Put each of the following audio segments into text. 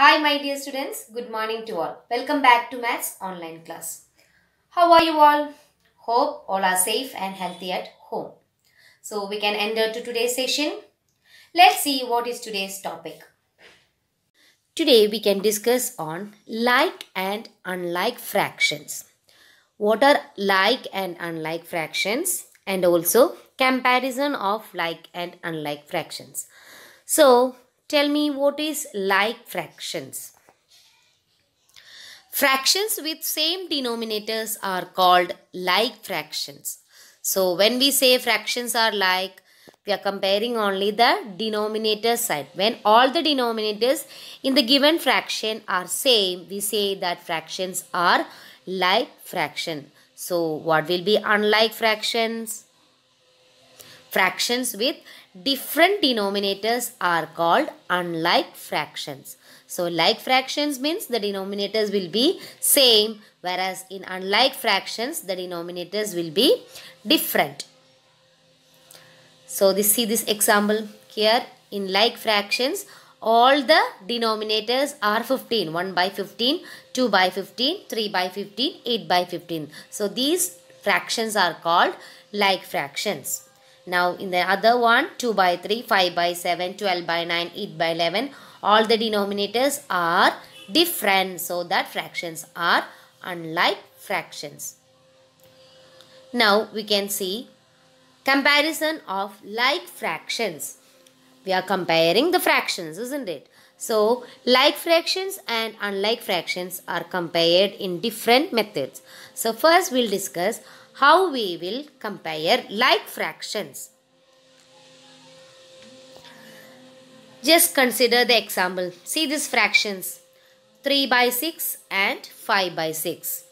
Hi my dear students, good morning to all. Welcome back to Maths online class. How are you all? Hope all are safe and healthy at home. So we can enter to today's session. Let's see what is today's topic. Today we can discuss on like and unlike fractions. What are like and unlike fractions and also comparison of like and unlike fractions. So Tell me what is like fractions. Fractions with same denominators are called like fractions. So when we say fractions are like, we are comparing only the denominator side. When all the denominators in the given fraction are same, we say that fractions are like fraction. So what will be unlike fractions? Fractions with different denominators are called unlike fractions. So like fractions means the denominators will be same whereas in unlike fractions the denominators will be different. So this see this example here in like fractions all the denominators are 15 1 by 15 2 by 15 3 by 15 8 by 15 so these fractions are called like fractions now in the other one 2 by 3, 5 by 7, 12 by 9, 8 by 11 all the denominators are different so that fractions are unlike fractions. Now we can see comparison of like fractions. We are comparing the fractions isn't it? So like fractions and unlike fractions are compared in different methods. So first we'll discuss how we will compare like fractions. Just consider the example. See these fractions 3 by 6 and 5 by 6.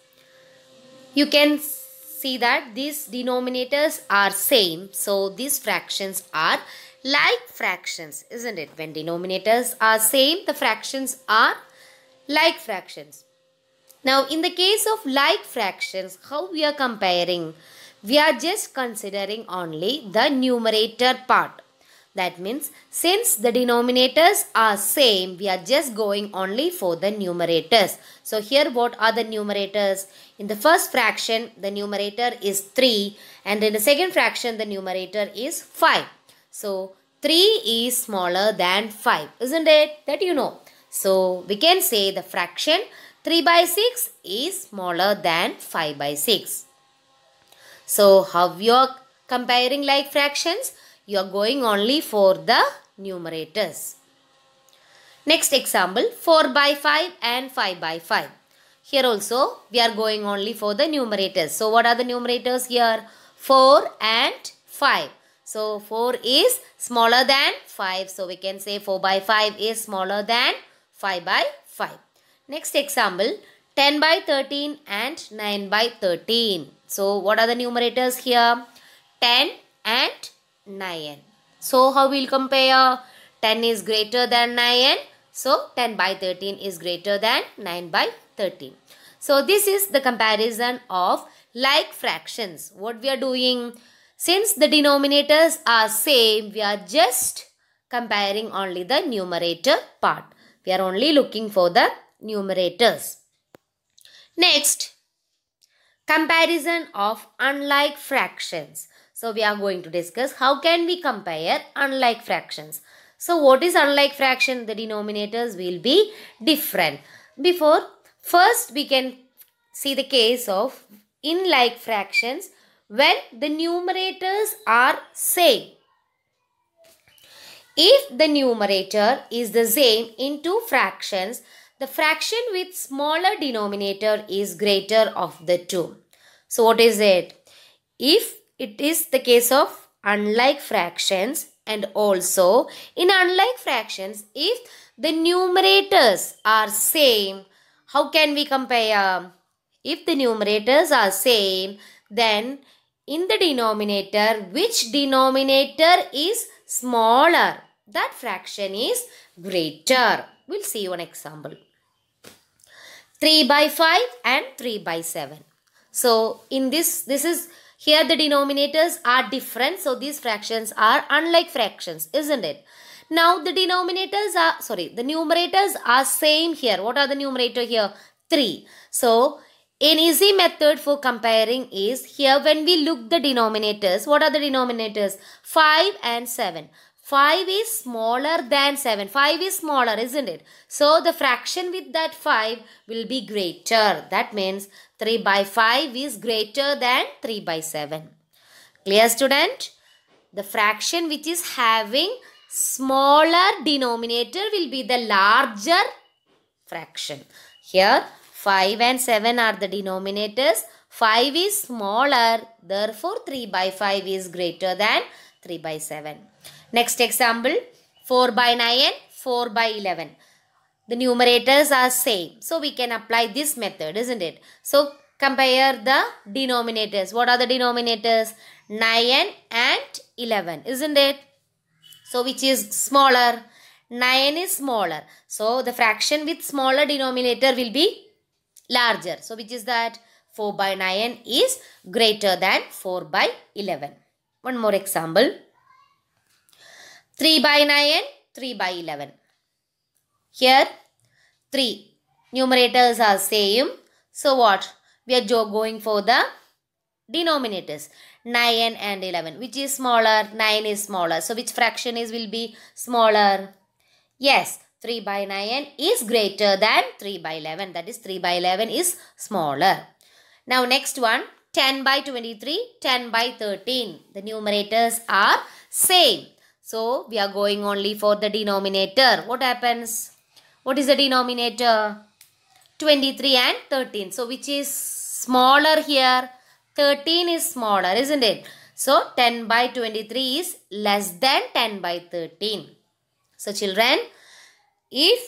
You can see that these denominators are same. So these fractions are like fractions, isn't it? When denominators are same, the fractions are like fractions. Now in the case of like fractions, how we are comparing? We are just considering only the numerator part. That means since the denominators are same, we are just going only for the numerators. So here what are the numerators? In the first fraction, the numerator is 3 and in the second fraction, the numerator is 5. So 3 is smaller than 5, isn't it? That you know. So we can say the fraction 3 by 6 is smaller than 5 by 6. So how you are comparing like fractions? You are going only for the numerators. Next example 4 by 5 and 5 by 5. Here also we are going only for the numerators. So what are the numerators here? 4 and 5. So 4 is smaller than 5. So we can say 4 by 5 is smaller than 5 by 5. Next example 10 by 13 and 9 by 13. So what are the numerators here? 10 and 9. So how we'll compare 10 is greater than 9. So 10 by 13 is greater than 9 by 13. So this is the comparison of like fractions. What we are doing? Since the denominators are same, we are just comparing only the numerator part. We are only looking for the numerators. Next, comparison of unlike fractions. So we are going to discuss how can we compare unlike fractions. So what is unlike fraction? The denominators will be different. Before, first we can see the case of in like fractions when the numerators are same. If the numerator is the same in two fractions, the fraction with smaller denominator is greater of the two. So what is it? If it is the case of unlike fractions and also in unlike fractions if the numerators are same how can we compare? If the numerators are same then in the denominator which denominator is smaller that fraction is greater. We'll see one example. 3 by 5 and 3 by 7. So in this, this is here the denominators are different. So these fractions are unlike fractions, isn't it? Now the denominators are, sorry, the numerators are same here. What are the numerator here? 3. So an easy method for comparing is here when we look the denominators, what are the denominators? 5 and 7. 5 is smaller than 7. 5 is smaller, isn't it? So, the fraction with that 5 will be greater. That means 3 by 5 is greater than 3 by 7. Clear, student? The fraction which is having smaller denominator will be the larger fraction. Here, 5 and 7 are the denominators. 5 is smaller, therefore 3 by 5 is greater than 3 by 7. Next example, 4 by 9, 4 by 11. The numerators are same. So, we can apply this method, isn't it? So, compare the denominators. What are the denominators? 9 and 11, isn't it? So, which is smaller? 9 is smaller. So, the fraction with smaller denominator will be larger. So, which is that? 4 by 9 is greater than 4 by 11. One more example. 3 by 9 and 3 by 11. Here 3. Numerators are same. So what? We are going for the denominators 9 and 11 which is smaller 9 is smaller so which fraction is will be smaller yes 3 by 9 is greater than 3 by 11 that is 3 by 11 is smaller now next one 10 by 23 10 by 13 the numerators are same so we are going only for the denominator. What happens? What is the denominator? 23 and 13. So which is smaller here? 13 is smaller, isn't it? So 10 by 23 is less than 10 by 13. So children, if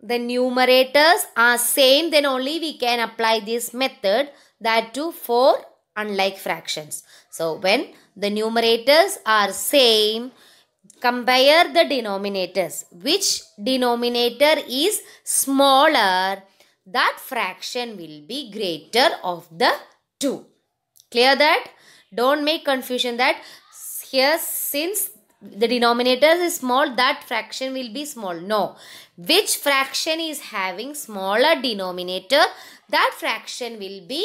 the numerators are same, then only we can apply this method that to 4 unlike fractions. So when the numerators are same, Compare the denominators. Which denominator is smaller? That fraction will be greater of the two. Clear that? Don't make confusion that here since the denominator is small that fraction will be small no which fraction is having smaller denominator that fraction will be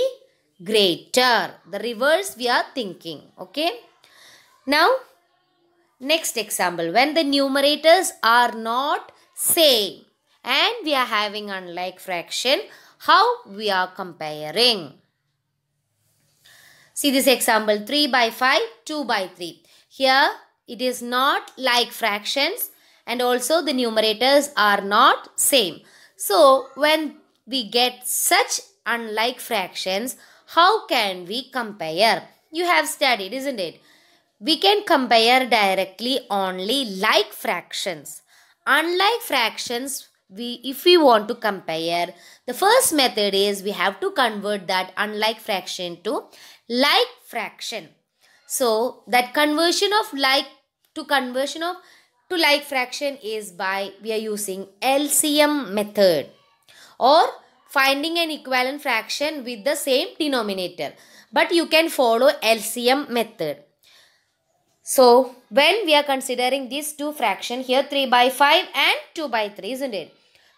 greater the reverse we are thinking okay now Next example, when the numerators are not same and we are having unlike fraction, how we are comparing? See this example, 3 by 5, 2 by 3. Here, it is not like fractions and also the numerators are not same. So, when we get such unlike fractions, how can we compare? You have studied, isn't it? we can compare directly only like fractions. Unlike fractions, we, if we want to compare, the first method is we have to convert that unlike fraction to like fraction. So, that conversion of like to conversion of to like fraction is by we are using LCM method or finding an equivalent fraction with the same denominator. But you can follow LCM method. So, when we are considering these two fraction here 3 by 5 and 2 by 3 isn't it?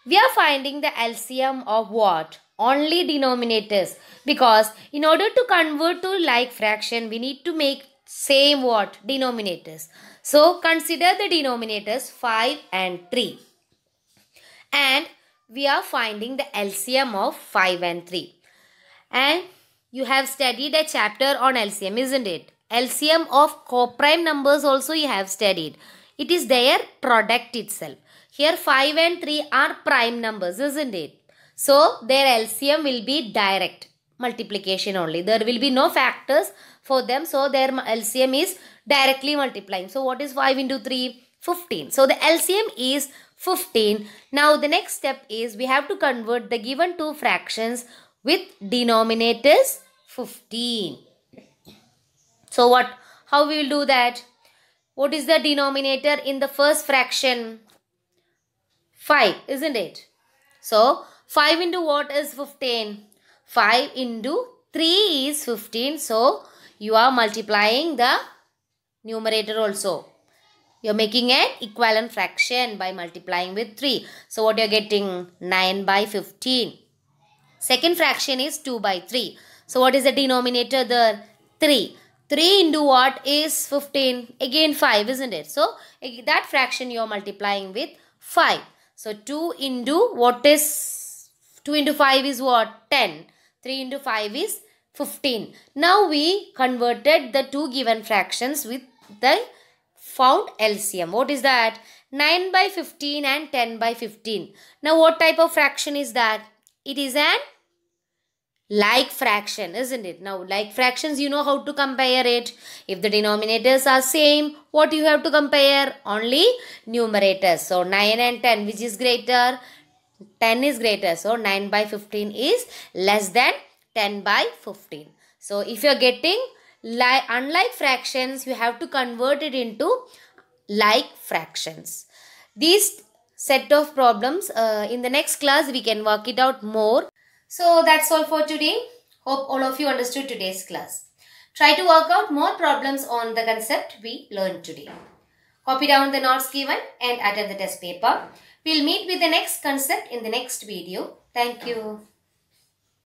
We are finding the LCM of what? Only denominators because in order to convert to like fraction we need to make same what? Denominators. So, consider the denominators 5 and 3 and we are finding the LCM of 5 and 3 and you have studied a chapter on LCM isn't it? LCM of coprime numbers also you have studied. It is their product itself. Here 5 and 3 are prime numbers, isn't it? So their LCM will be direct multiplication only. There will be no factors for them. So their LCM is directly multiplying. So what is 5 into 3? 15. So the LCM is 15. Now the next step is we have to convert the given two fractions with denominators 15. So what? How we will do that? What is the denominator in the first fraction? 5, isn't it? So 5 into what is 15? 5 into 3 is 15. So you are multiplying the numerator also. You are making an equivalent fraction by multiplying with 3. So what you are getting? 9 by 15. Second fraction is 2 by 3. So what is the denominator there? 3. 3 into what is 15 again 5 isn't it so that fraction you are multiplying with 5 so 2 into what is 2 into 5 is what 10 3 into 5 is 15 now we converted the two given fractions with the found LCM what is that 9 by 15 and 10 by 15 now what type of fraction is that it is an like fraction isn't it now like fractions you know how to compare it if the denominators are same what you have to compare only numerators so 9 and 10 which is greater 10 is greater so 9 by 15 is less than 10 by 15 so if you are getting like unlike fractions you have to convert it into like fractions these set of problems uh, in the next class we can work it out more so that's all for today. Hope all of you understood today's class. Try to work out more problems on the concept we learned today. Copy down the notes given and attend the test paper. We'll meet with the next concept in the next video. Thank you.